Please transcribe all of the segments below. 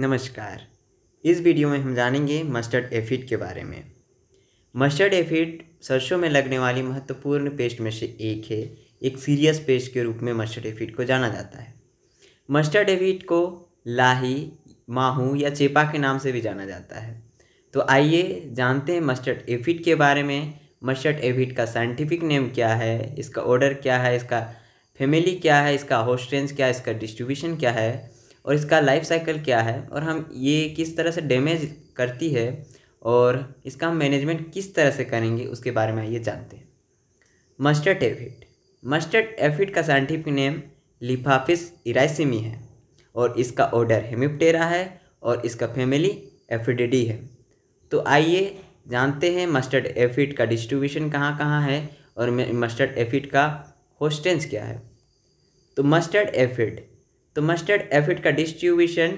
नमस्कार इस वीडियो में हम जानेंगे मस्टर्ड एफिड के बारे में मस्टर्ड एफिड सरसों में लगने वाली महत्वपूर्ण पेस्ट में से एक है एक सीरियस पेस्ट के रूप में मस्टर्ड एफिड को जाना जाता है मस्टर्ड एफिड को लाही माहू या चेपा के नाम से भी जाना जाता है तो आइए जानते हैं मस्टर्ड एफिड के बारे में मस्टर्ड एफिड का साइंटिफिक नेम क्या है इसका ऑर्डर क्या है इसका फैमिली क्या है इसका होस्ट रेंज क्या है इसका डिस्ट्रीब्यूशन क्या है और इसका लाइफ साइकिल क्या है और हम ये किस तरह से डैमेज करती है और इसका हम मैनेजमेंट किस तरह से करेंगे उसके बारे में ये जानते हैं मस्टर्ड एफिड मस्टर्ड एफिड का साइंटिफिक नेम लिफाफिस इराइसिमी है और इसका ऑर्डर हेमिप्टेरा है और इसका फैमिली एफिडिडी है तो आइए जानते हैं मस्टर्ड एफिड का डिस्ट्रीब्यूशन कहाँ कहाँ है और मस्टर्ड एफिड का होस्टेंस क्या है तो मस्टर्ड एफिड तो मस्टर्ड एफिड का डिस्ट्रीब्यूशन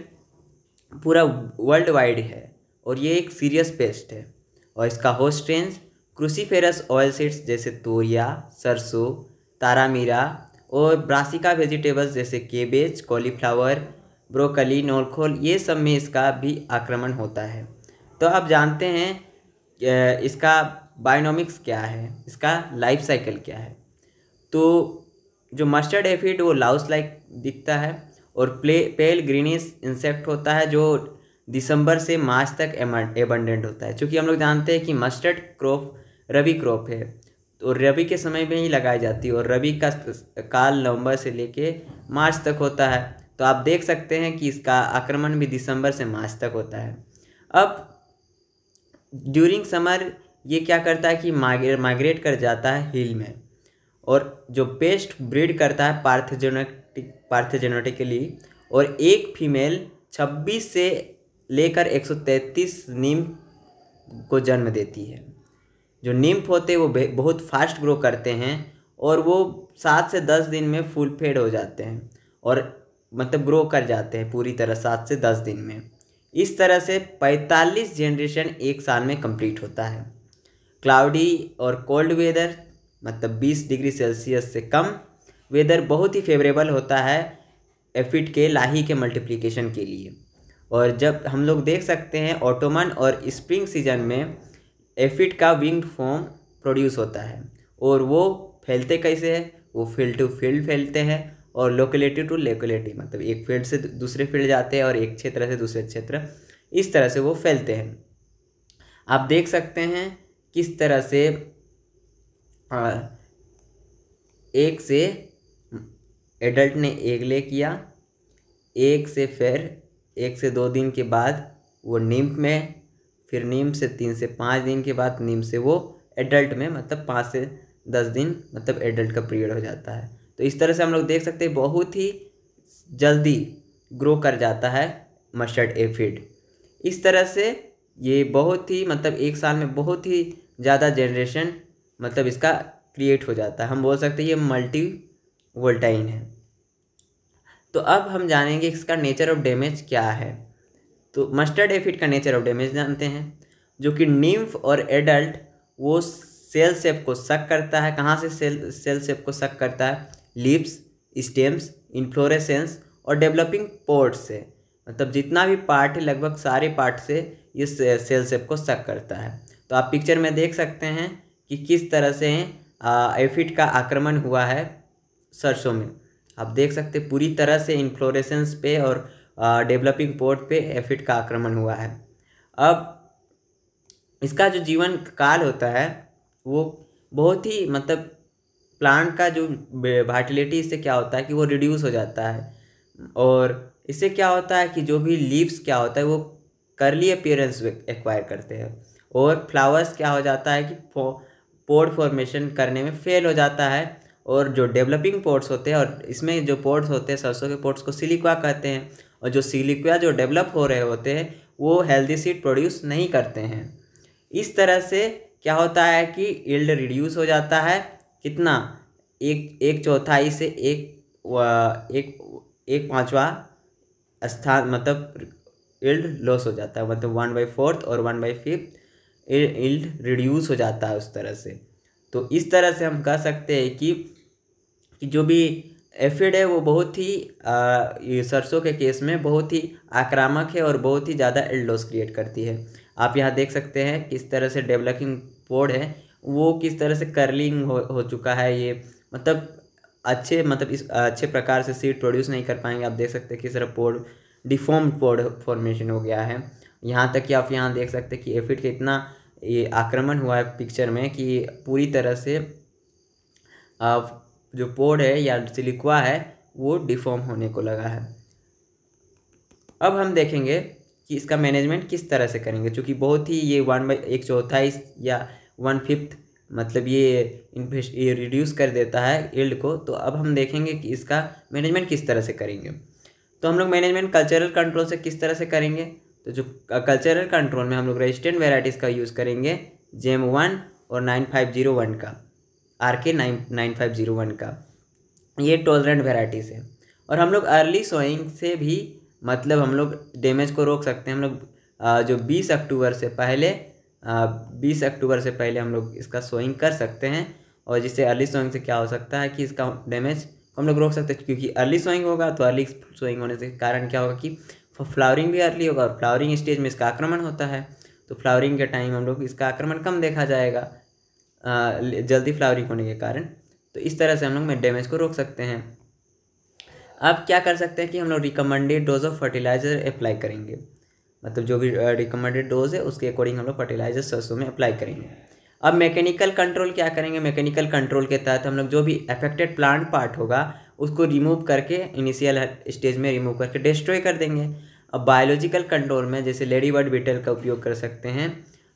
पूरा वर्ल्ड वाइड है और ये एक सीरियस पेस्ट है और इसका host range cruciferous oil seeds जैसे तोरिया सरसों तारामीरा और ब्रासिका वेजिटेबल्स जैसे केबेज कॉलीफ्लावर ब्रोकली नोरखोल ये सब में इसका भी आक्रमण होता है तो आप जानते हैं इसका बायोनॉमिक्स क्या है इसका लाइफ साइकिल क्या है तो जो मस्टर्ड एफिड वो लाउस लाइक दिखता है और प्ले पेल ग्रीनिश इंसेक्ट होता है जो दिसंबर से मार्च तक एबंडेंट होता है क्योंकि हम लोग जानते हैं कि मस्टर्ड क्रॉप रबी क्रॉप है तो रबी के समय में ही लगाई जाती है और रबी का काल नवंबर से लेके मार्च तक होता है तो आप देख सकते हैं कि इसका आक्रमण भी दिसंबर से मार्च तक होता है अब ड्यूरिंग समर ये क्या करता है कि माइग्रेट कर जाता है हिल में और जो पेस्ट ब्रीड करता है पार्थजनक जेनेटिक लिए और एक फीमेल 26 से लेकर 133 नीम को जन्म देती है जो निम्फ होते हैं वो बहुत फास्ट ग्रो करते हैं और वो सात से दस दिन में फुल फेड हो जाते हैं और मतलब ग्रो कर जाते हैं पूरी तरह सात से दस दिन में इस तरह से पैंतालीस जनरेशन एक साल में कंप्लीट होता है क्लाउडी और कोल्ड वेदर मतलब बीस डिग्री सेल्सियस से कम वेदर बहुत ही फेवरेबल होता है एफिट के लाही के मल्टीप्लिकेशन के लिए और जब हम लोग देख सकते हैं ऑटोमन और स्प्रिंग सीजन में एफिट का विंग्ड फॉर्म प्रोड्यूस होता है और वो फैलते कैसे है वो फील्ड टू फील्ड फैलते हैं और लोकेलेटी टू लोकेलेटी मतलब एक फील्ड से दूसरे फील्ड जाते हैं और एक क्षेत्र से दूसरे क्षेत्र इस तरह से वो फैलते हैं आप देख सकते हैं किस तरह से आ, हाँ, एक से एडल्ट ने एक ले किया एक से फिर एक से दो दिन के बाद वो निम्फ में फिर निम्फ से तीन से पाँच दिन के बाद निम्फ से वो एडल्ट में मतलब पाँच से दस दिन मतलब एडल्ट का पीरियड हो जाता है तो इस तरह से हम लोग देख सकते हैं बहुत ही जल्दी ग्रो कर जाता है मस्टर्ड एफिड इस तरह से ये बहुत ही मतलब एक साल में बहुत ही ज़्यादा जनरेशन मतलब इसका क्रिएट हो जाता है हम बोल सकते हैं ये मल्टी वोल्टाइन है तो अब हम जानेंगे इसका नेचर ऑफ डैमेज क्या है तो मस्टर्ड एफिड का नेचर ऑफ डैमेज जानते हैं जो कि निम्फ और एडल्ट वो सेल सेप को सक करता है कहाँ से सेल सेल सेप को सक करता है लिप्स स्टेम्स इन्फ्लोरेसेंस और डेवलपिंग पोर्ट से मतलब जितना भी पार्ट है लगभग सारे पार्ट से ये सेल सेप को सक करता है तो आप पिक्चर में देख सकते हैं कि किस तरह से एफिड का आक्रमण हुआ है सरसों में आप देख सकते पूरी तरह से इन्फ्लोरेसेंस पे और डेवलपिंग पोर्ट पे एफिड का आक्रमण हुआ है अब इसका जो जीवन काल होता है वो बहुत ही मतलब प्लांट का जो वाइटिलिटी इससे क्या होता है कि वो रिड्यूस हो जाता है और इससे क्या होता है कि जो भी लीव्स क्या होता है वो करली अपियरेंस एक्वायर करते हैं और फ्लावर्स क्या हो जाता है कि पोर्ट फॉर्मेशन करने में फेल हो जाता है और जो डेवलपिंग पोर्ट्स होते हैं और इसमें जो पोर्ट्स होते हैं सरसों के पोर्ट्स को सिलिक्वा कहते हैं और जो सिलिक्वा जो डेवलप हो रहे होते हैं वो हेल्दी सीड प्रोड्यूस नहीं करते हैं इस तरह से क्या होता है कि इल्ड रिड्यूस हो जाता है कितना एक एक चौथाई से एक एक एक पाँचवा स्थान मतलब इल्ड लॉस हो जाता है मतलब वन बाई फोर्थ और one by fifth yield reduce हो जाता है उस तरह से तो इस तरह से हम कह सकते हैं कि कि जो भी एफिड है वो बहुत ही सरसों के केस में बहुत ही आक्रामक है और बहुत ही ज़्यादा एल्डोस क्रिएट करती है आप यहाँ देख सकते हैं किस तरह से डेवलपिंग पोड है वो किस तरह से कर्लिंग हो, हो चुका है ये मतलब अच्छे मतलब इस अच्छे प्रकार से सीड प्रोड्यूस नहीं कर पाएंगे आप देख सकते हैं किस तरह पोड डिफॉर्म पोड फॉर्मेशन हो गया है यहाँ तक कि आप यहाँ देख सकते हैं कि एफिड का इतना ये आक्रमण हुआ है पिक्चर में कि पूरी तरह से जो पोड है या सिलिकुआ है वो डिफॉर्म होने को लगा है अब हम देखेंगे कि इसका मैनेजमेंट किस तरह से करेंगे चूँकि बहुत ही ये वन बाई एक चौथाई या वन फिफ्थ मतलब ये इन्वेस्ट ये रिड्यूस कर देता है एल्ड को तो अब हम देखेंगे कि इसका मैनेजमेंट किस तरह से करेंगे तो हम लोग मैनेजमेंट कल्चरल कंट्रोल से किस तरह से करेंगे तो जो कल्चरल कंट्रोल में हम लोग रेजिस्टेंट वेराइटीज़ का यूज़ करेंगे जेम वन और नाइन फाइव जीरो वन का R K nine nine five zero one का ये टॉलरेंट वेराइटीज़ है और हम लोग अर्ली सोइंग से भी मतलब हम लोग डैमेज को रोक सकते हैं हम लोग जो बीस अक्टूबर से पहले बीस अक्टूबर से पहले हम लोग इसका सोइंग कर सकते हैं और जिससे अर्ली सोइंग से क्या हो सकता है कि इसका डैमेज हम लोग रोक सकते हैं क्योंकि अर्ली सोइंग होगा तो अर्ली सोइंग होने से कारण क्या होगा कि फ्लावरिंग भी अर्ली होगा और फ्लावरिंग स्टेज में इसका आक्रमण होता है तो फ्लावरिंग के टाइम हम लोग इसका आक्रमण कम देखा जाएगा जल्दी फ्लावरिंग होने के कारण तो इस तरह से हम लोग मिड डैमेज को रोक सकते हैं अब क्या कर सकते हैं कि हम लोग recommended dose of fertiliser apply करेंगे मतलब जो भी रिकमेंडेड डोज है उसके अकॉर्डिंग हम लोग फर्टिलाइज़र सरसों में अप्लाई करेंगे अब मैकेनिकल कंट्रोल क्या करेंगे मैकेनिकल कंट्रोल के तहत हम लोग जो भी अफेक्टेड प्लांट पार्ट होगा उसको रिमूव करके इनिशियल स्टेज में रिमूव करके डिस्ट्रॉय कर देंगे अब बायोलॉजिकल कंट्रोल में जैसे लेडी बर्ड बीटल का उपयोग कर सकते हैं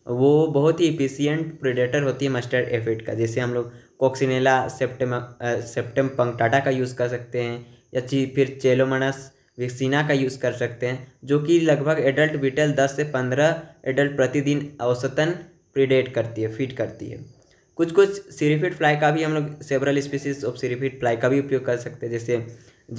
वो बहुत ही इफिशियंट प्रिडेटर होती है मस्टर्ड एफिड का जैसे हम लोग कोक्सिनेला सेप्टेम सेप्टेम पंक्टाटा का यूज़ कर सकते हैं या ची फिर चेलोमनस विक्सिना का यूज़ कर सकते हैं जो कि लगभग एडल्ट बीटल दस से पंद्रह एडल्ट प्रतिदिन औसतन प्रीडेट करती है फीड करती है कुछ कुछ सीरीफिड फ्लाई का भी हम लोग several species of syrphid fly का भी उपयोग कर सकते हैं जैसे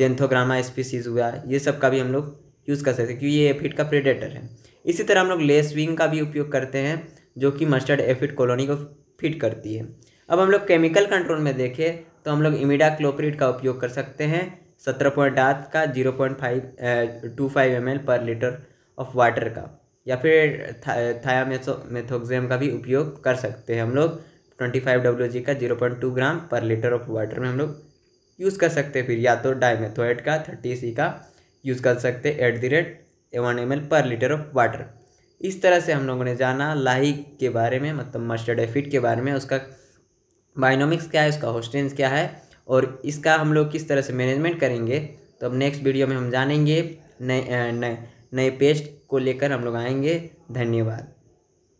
जेंथोग्रामा स्पीसीज हुआ ये सब का भी हम लोग यूज़ कर सकते हैं क्योंकि ये एफिड का प्रिडेटर है इसी तरह हम लोग लेस विंग का भी उपयोग करते हैं जो कि मस्टर्ड एफिड कॉलोनी को फिट करती है अब हम लोग केमिकल कंट्रोल में देखें तो हम लोग इमिडा क्लोप्रिट का उपयोग कर सकते हैं सत्रह पॉइंट आठ का zero point five two five M L per litre of water का या फिर था, मेथो मेथोक्जेम का भी उपयोग कर सकते हैं हम लोग ट्वेंटी फाइव डब्ल्यू जी का जीरो पॉइंट टू ग्राम पर लीटर ऑफ वाटर में हम लोग यूज़ कर सकते हैं फिर या तो मेथोइट का थर्टी सी का यूज़ कर सकते हैं at the rate one M per litre of water इस तरह से हम लोगों ने जाना लाही के बारे में मतलब मस्टर्ड एफिड के बारे में उसका बाइनोमिक्स क्या है उसका होस्टेंस क्या है और इसका हम लोग किस तरह से मैनेजमेंट करेंगे तो अब नेक्स्ट वीडियो में हम जानेंगे नए नए नए पेस्ट को लेकर हम लोग आएंगे धन्यवाद